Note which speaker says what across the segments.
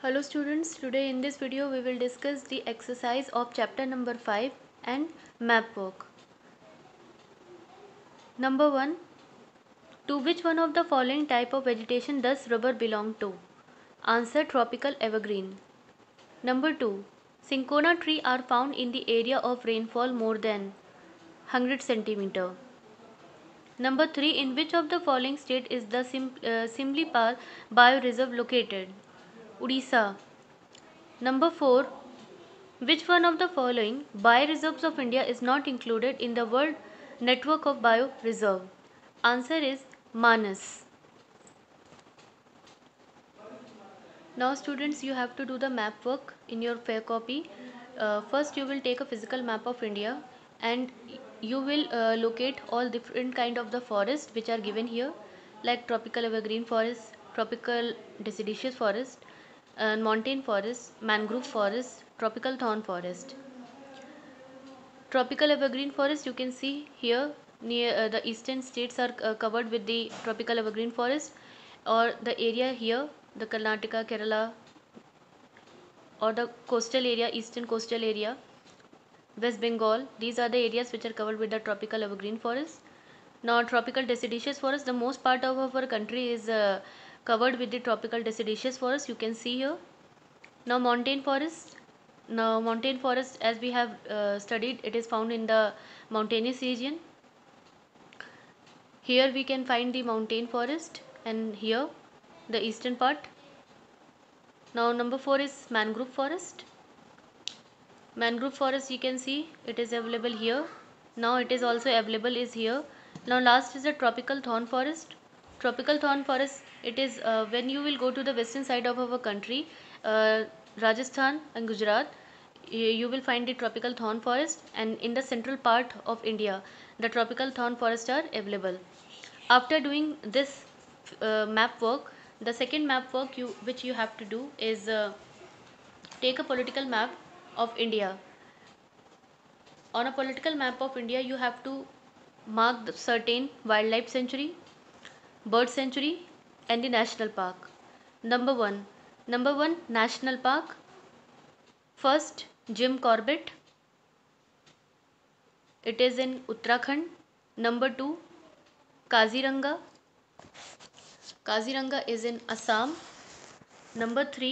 Speaker 1: hello students today in this video we will discuss the exercise of chapter number 5 and map work number 1 to which one of the following type of vegetation does rubber belong to answer tropical evergreen number 2 cinchona tree are found in the area of rainfall more than 100 centimeter number 3 in which of the following state is the Sim, uh, simlipal bioreserve located Odisha. Number 4. Which one of the following bioreserves of India is not included in the World Network of Bioreserve? Answer is Manas. Now students you have to do the map work in your fair copy. Uh, first you will take a physical map of India and you will uh, locate all different kind of the forests which are given here like tropical evergreen forest, tropical deciduous forest, and uh, montane forest, mangrove forest, tropical thorn forest. Tropical evergreen forest you can see here near uh, the eastern states are uh, covered with the tropical evergreen forest or the area here the Karnataka, Kerala or the coastal area, eastern coastal area, West Bengal. These are the areas which are covered with the tropical evergreen forest. Now tropical deciduous forest, the most part of our country is uh, covered with the tropical deciduous forest you can see here now mountain forest now mountain forest as we have uh, studied it is found in the mountainous region here we can find the mountain forest and here the eastern part now number 4 is mangrove forest mangrove forest you can see it is available here now it is also available is here now last is the tropical thorn forest tropical thorn forest it is uh, when you will go to the western side of our country uh, rajasthan and gujarat you will find the tropical thorn forest and in the central part of india the tropical thorn forest are available after doing this uh, map work the second map work you which you have to do is uh, take a political map of india on a political map of india you have to mark the certain wildlife sanctuary bird sanctuary and the national park number one number one national park first Jim Corbett it is in Uttarakhand number two Kaziranga Kaziranga is in Assam number three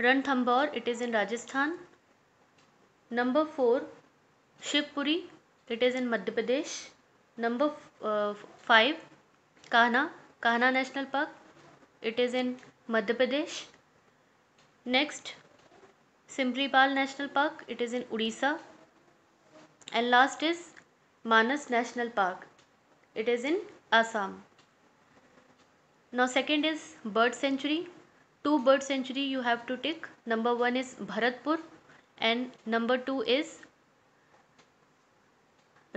Speaker 1: Ranthambore it is in Rajasthan number four Shivpuri it is in Madhya Pradesh number five Kanha Kanha national park it is in Madhya Pradesh next Similipal national park it is in Orissa and last is Manas national park it is in Assam no second is bird sanctuary two bird sanctuary you have to tick number one is Bharatpur and number two is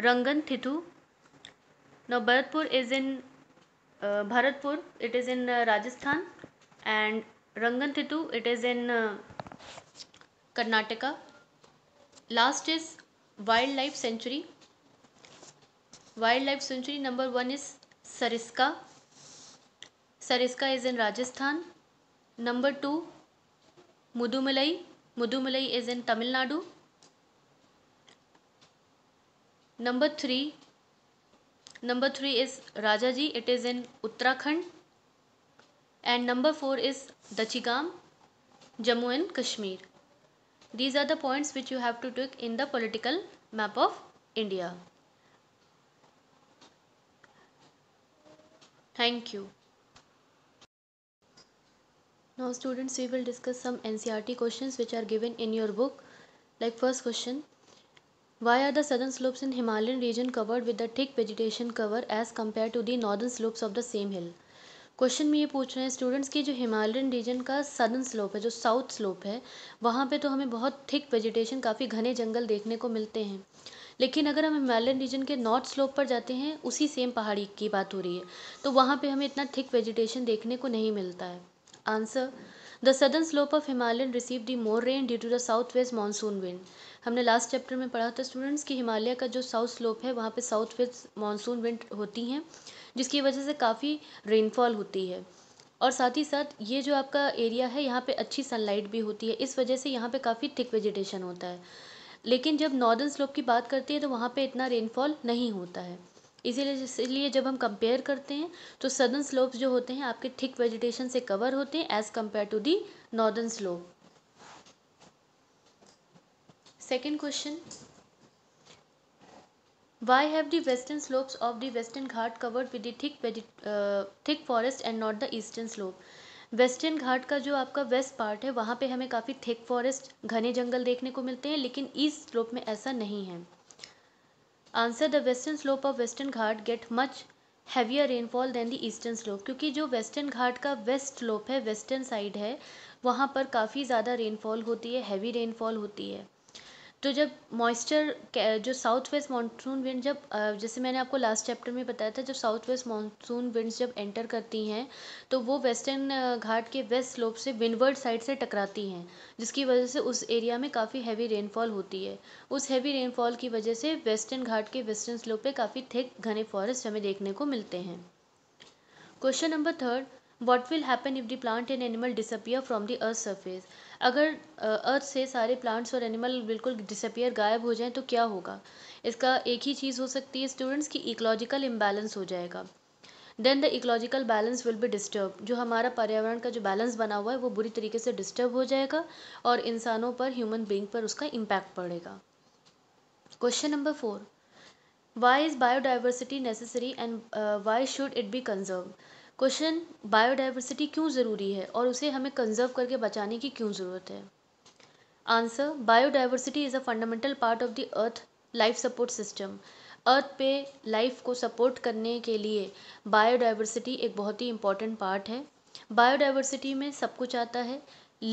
Speaker 1: Ranganathittu no Bharatpur is in Bharatpur it is in Rajasthan and Ranganathittu it is in uh, Karnataka last is wild life sanctuary wild life sanctuary number one is Sariska Sariska is in Rajasthan number two Mudumalai Mudumalai is in Tamil Nadu number three Number 3 is Rajaji. It is in Uttarakhand. And number 4 is Dachigam, Jammu and Kashmir. These are the points which you have to take in the political map of India. Thank you. Now students we will discuss some NCRT questions which are given in your book. Like first question, Why are the southern slopes in Himalayan region covered with a thick vegetation cover as compared to the northern slopes of the same hill? Question में ये पूछ रहे हैं students की जो Himalayan region का southern slope है जो साउथ स्लोप है वहाँ पे तो हमें बहुत थिक वेजिटेशन काफ़ी घने जंगल देखने को मिलते हैं लेकिन अगर हम हिमालयन रीजन के नॉर्थ स्लोप पर जाते हैं उसी सेम पहाड़ी की बात हो रही है तो वहाँ पे हमें इतना थिक वेजिटेशन देखने को नहीं मिलता है answer the southern slope of Himalayan received more rain due to the south west monsoon wind हमने लास्ट चैप्टर में पढ़ा था स्टूडेंट्स कि हिमालय का जो साउथ स्लोप है वहाँ पे साउथ वेस्ट मानसून विंड होती हैं जिसकी वजह से काफ़ी रेनफॉल होती है और साथ ही साथ ये जो आपका एरिया है यहाँ पे अच्छी सनलाइट भी होती है इस वजह से यहाँ पे काफ़ी थिक वेजिटेशन होता है लेकिन जब नॉर्दर्न स्लोप की बात करती है तो वहाँ पे इतना रेनफॉल नहीं होता है इसीलिए इसलिए जब हम कंपेयर करते हैं तो सदर्न स्लोप्स जो होते हैं आपके थिक वेजिटेशन से कवर होते हैं as compare to the northern slope second question why have the western slopes of the western ghat covered with the thick uh, thick forest and not the western ghat का जो आपका वेस्ट पार्ट है वहाँ पे हमें काफ़ी थिक फॉरेस्ट घने जंगल देखने को मिलते हैं लेकिन ईस्ट स्लोप में ऐसा नहीं है answer the western slope of western ghat get much heavier rainfall than the eastern slope क्योंकि जो वेस्टर्न घाट का वेस्ट स्लोप है वेस्टर्न साइड है वहाँ पर काफ़ी ज़्यादा रेनफॉल होती है हैवी रेनफॉल होती है तो जब मॉइस्चर जो साउथ वेस्ट मानसून विंड जब जैसे मैंने आपको लास्ट चैप्टर में बताया था जब साउथ वेस्ट मानसून विंड्स जब एंटर करती हैं तो वो वेस्टर्न घाट के वेस्ट स्लोप से विंडवर्ड साइड से टकराती हैं जिसकी वजह से उस एरिया में काफ़ी हैवी रेनफॉल होती है उस हैवी रेनफॉल की वजह से वेस्टर्न घाट के वेस्टर्न स्लोप पर काफ़ी थिक घने फॉरेस्ट हमें देखने को मिलते हैं question number third what will happen if the plant and animal disappear from the earth surface अगर अर्थ से सारे प्लांट्स और एनिमल बिल्कुल डिसअपियर गायब हो जाएं तो क्या होगा इसका एक ही चीज़ हो सकती है स्टूडेंट्स की इकोलॉजिकल इम्बैलेंस हो जाएगा then the ecological balance will be disturb जो हमारा पर्यावरण का जो बैलेंस बना हुआ है वो बुरी तरीके से डिस्टर्ब हो जाएगा और इंसानों पर ह्यूमन बींग पर उसका इम्पैक्ट पड़ेगा question number four why is biodiversity necessary and why should it be conserve question biodiversity क्यों ज़रूरी है और उसे हमें कंजर्व करके बचाने की क्यों ज़रूरत है answer biodiversity is a fundamental part of the earth life support system earth पे लाइफ को सपोर्ट करने के लिए बायोडाइवर्सिटी एक बहुत ही इंपॉर्टेंट पार्ट है बायोडाइवर्सिटी में सब कुछ आता है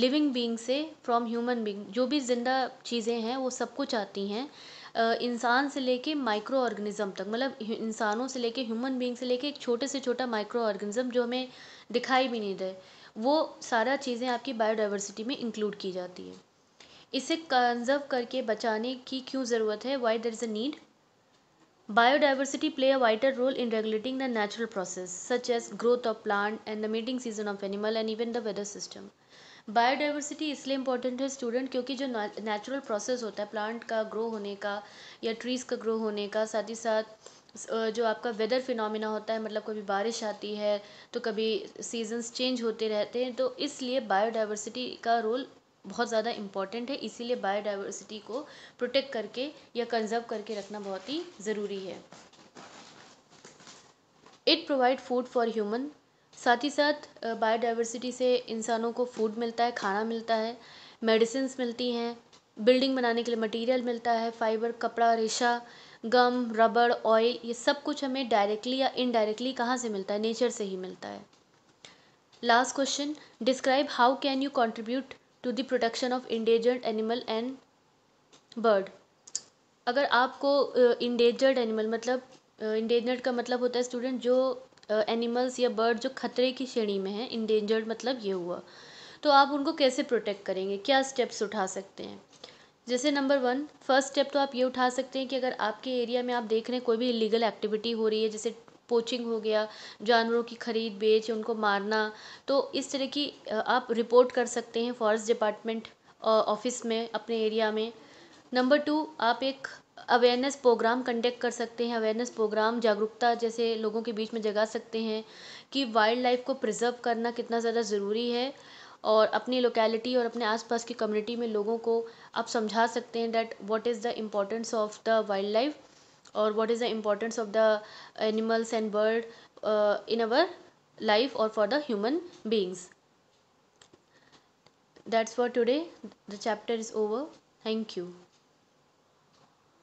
Speaker 1: लिविंग बींग से फ्रॉम ह्यूमन बींग जो भी जिंदा चीज़ें हैं वो सब कुछ आती हैं इंसान से लेके माइक्रो ऑर्गेनिज्म तक मतलब इंसानों से लेके ह्यूमन बीइंग से लेके एक छोटे से छोटा माइक्रो ऑर्गेनिज्म जो हमें दिखाई भी नहीं दे वो सारा चीज़ें आपकी बायोडाइवर्सिटी में इंक्लूड की जाती है इसे कंजर्व करके बचाने की क्यों ज़रूरत है why there is a need biodiversity play a vital role in regulating the natural process such as growth of plant and the mating season of animal and even the weather system biodiversity इसलिए important है student क्योंकि जो natural process होता है plant का grow होने का या ट्रीज़ का ग्रो होने का साथ ही साथ जो आपका वेदर फिनोमिना होता है मतलब कभी बारिश आती है तो कभी सीजन्स चेंज होते रहते हैं तो इसलिए बायोडाइवर्सिटी का रोल बहुत ज़्यादा इम्पॉर्टेंट है इसीलिए बायोडाइवर्सिटी को प्रोटेक्ट करके या कंजर्व करके रखना बहुत ही ज़रूरी है it provide food for human साथ ही साथ बायोडाइवर्सिटी से इंसानों को फूड मिलता है खाना मिलता है मेडिसिन मिलती हैं बिल्डिंग बनाने के लिए मटेरियल मिलता है फाइबर कपड़ा रेशा गम रबड़ ऑयल ये सब कुछ हमें डायरेक्टली या इनडायरेक्टली कहाँ से मिलता है नेचर से ही मिलता है last question describe how can you contribute to the protection of endangered animal and bird अगर आपको इंडेजर्ड एनिमल मतलब इंडेजर्ड का मतलब होता है स्टूडेंट जो एनिमल्स या बर्ड जो खतरे की श्रेणी में हैं इंडेंजर्ड मतलब ये हुआ तो आप उनको कैसे प्रोटेक्ट करेंगे क्या स्टेप्स उठा सकते हैं जैसे नंबर वन फर्स्ट स्टेप तो आप ये उठा सकते हैं कि अगर आपके एरिया में आप देख रहे हैं कोई भी इलीगल एक्टिविटी हो रही है जैसे पोचिंग हो गया जानवरों की खरीद बेच उनको मारना तो इस तरह की आप रिपोर्ट कर सकते हैं फॉरेस्ट डिपार्टमेंट ऑफिस में अपने एरिया में नंबर टू आप एक अवेयरनेस प्रोग्राम कंडक्ट कर सकते हैं अवेयरनेस प्रोग्राम जागरूकता जैसे लोगों के बीच में जगा सकते हैं कि वाइल्ड लाइफ को प्रिज़र्व करना कितना ज़्यादा ज़रूरी है और अपनी लोकेलिटी और अपने आसपास की कम्युनिटी में लोगों को आप समझा सकते हैं that what is the importance of the wild life और what is the importance of the animals and bird in our life और for the human beings that's for today the chapter is over thank you